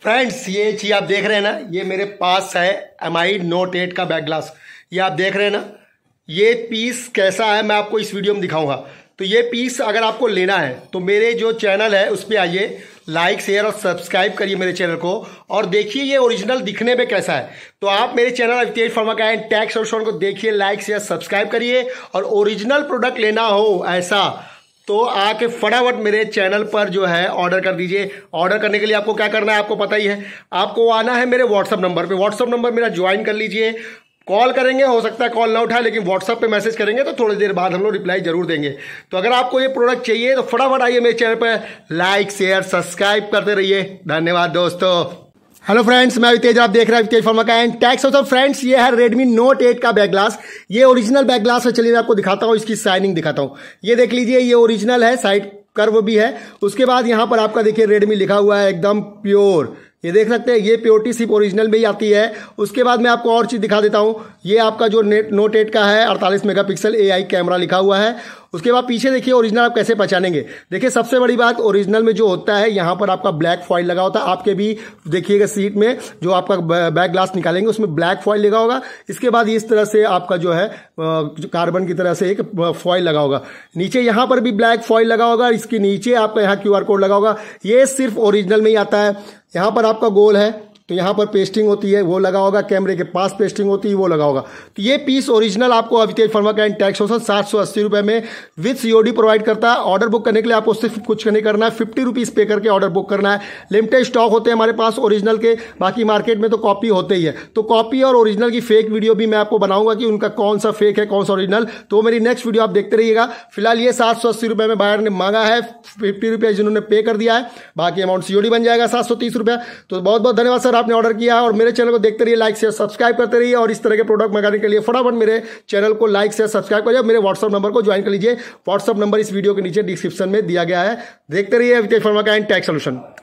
friends ये चीज़ आप देख रहे हैं ना ये मेरे पास है एम आई नोट एट का बैक ग्लास ये आप देख रहे हैं ना ये पीस कैसा है मैं आपको इस वीडियो में दिखाऊंगा तो ये पीस अगर आपको लेना है तो मेरे जो चैनल है उस पर आइए लाइक शेयर और सब्सक्राइब करिए मेरे चैनल को और देखिए ये ओरिजिनल दिखने में कैसा है तो आप मेरे चैनल अवितेश फर्मा का एंड टैक्स सोल्यूशन को देखिए लाइक शेयर सब्सक्राइब करिए और ओरिजिनल प्रोडक्ट लेना हो ऐसा तो आके फटाफट मेरे चैनल पर जो है ऑर्डर कर दीजिए ऑर्डर करने के लिए आपको क्या करना है आपको पता ही है आपको आना है मेरे व्हाट्सअप नंबर पे व्हाट्सअप नंबर मेरा ज्वाइन कर लीजिए कॉल करेंगे हो सकता है कॉल ना उठाए लेकिन व्हाट्सअप पे मैसेज करेंगे तो थोड़ी देर बाद हम लोग रिप्लाई जरूर देंगे तो अगर आपको ये प्रोडक्ट चाहिए तो फटाफट आइए मेरे चैनल पर लाइक शेयर सब्सक्राइब करते रहिए धन्यवाद दोस्तों हेलो फ्रेंड्स मैं तेज आप देख रहे हैं तेज फर्मा का एंड टैक्स ऑफ फ्रेंड्स ये है रेडमी नोट एट का बैक ग्लास ये ओरिजिनल बैक ग्लास है चलिए मैं आपको दिखाता हूँ इसकी साइनिंग दिखाता हूँ ये देख लीजिए ये ओरिजिनल है साइड कर्व भी है उसके बाद यहाँ पर आपका देखिए रेडमी लिखा हुआ है एकदम प्योर ये देख सकते हैं ये प्योरिटी सिर्फ ओरिजिनल में ही आती है उसके बाद मैं आपको और चीज़ दिखा देता हूँ ये आपका जो नेट नोट एट का है अड़तालीस मेगापिक्सल एआई कैमरा लिखा हुआ है उसके बाद पीछे देखिए ओरिजिनल आप कैसे पहचानेंगे देखिए सबसे बड़ी बात ओरिजिनल में जो होता है यहाँ पर आपका ब्लैक फॉइल लगा होता है आपके भी देखिएगा सीट में जो आपका बैक ग्लास निकालेंगे उसमें ब्लैक फॉइल लगा होगा इसके बाद इस तरह से आपका जो है कार्बन की तरह से एक फॉइल लगा होगा नीचे यहाँ पर भी ब्लैक फॉइल लगा होगा इसके नीचे आपका यहाँ क्यू कोड लगा होगा ये सिर्फ ओरिजिनल में ही आता है यहाँ पर आपका गोल है तो यहाँ पर पेस्टिंग होती है वो लगा होगा कैमरे के पास पेस्टिंग होती है वो लगा होगा तो ये पीस ओरिजिनल आपको अवितेज फर्मा का टैक्स सर सात सौ अस्सी रुपये में विथ सी प्रोवाइड करता है ऑर्डर बुक करने के लिए आपको सिर्फ कुछ नहीं करना है फिफ्टी रुपीज़ पे करके ऑर्डर बुक करना है लिमिटेड स्टॉक होते हैं हमारे पास ओरिजिनल के बाकी मार्केट में तो कॉपी होते ही है तो कॉपी और ओरिजिनल की फेक वीडियो भी मैं आपको बनाऊंगा कि उनका कौन सा फेक है कौन सा ओरिजिनल तो मेरी नेक्स्ट वीडियो आप देखते रहिएगा फिलहाल ये सात सौ अस्सी रुपये में बायर ने मांगा है फिफ्टी रुपये जिन्होंने पे कर दिया है बाकी अमाउंट सीओडी बन जाएगा सात सौ तीस रुपये तो बहुत बहुत धन्यवाद सर आपने ऑर्डर किया और मेरे चैनल को देखते रहिए लाइक से सब्सक्राइब करते रहिए और इस तरह के प्रोडक्ट मंगाने के लिए फटाफट मेरे चैनल को लाइक से सब्सक्राइब करिए मेरे व्हाट्सअप नंबर को ज्वाइन कर लीजिए व्हाट्सअप नंबर इस वीडियो के नीचे डिस्क्रिप्शन में दिया गया है देखते रहिए वितेश फर्मा का एंड टैक्स सोल्यूशन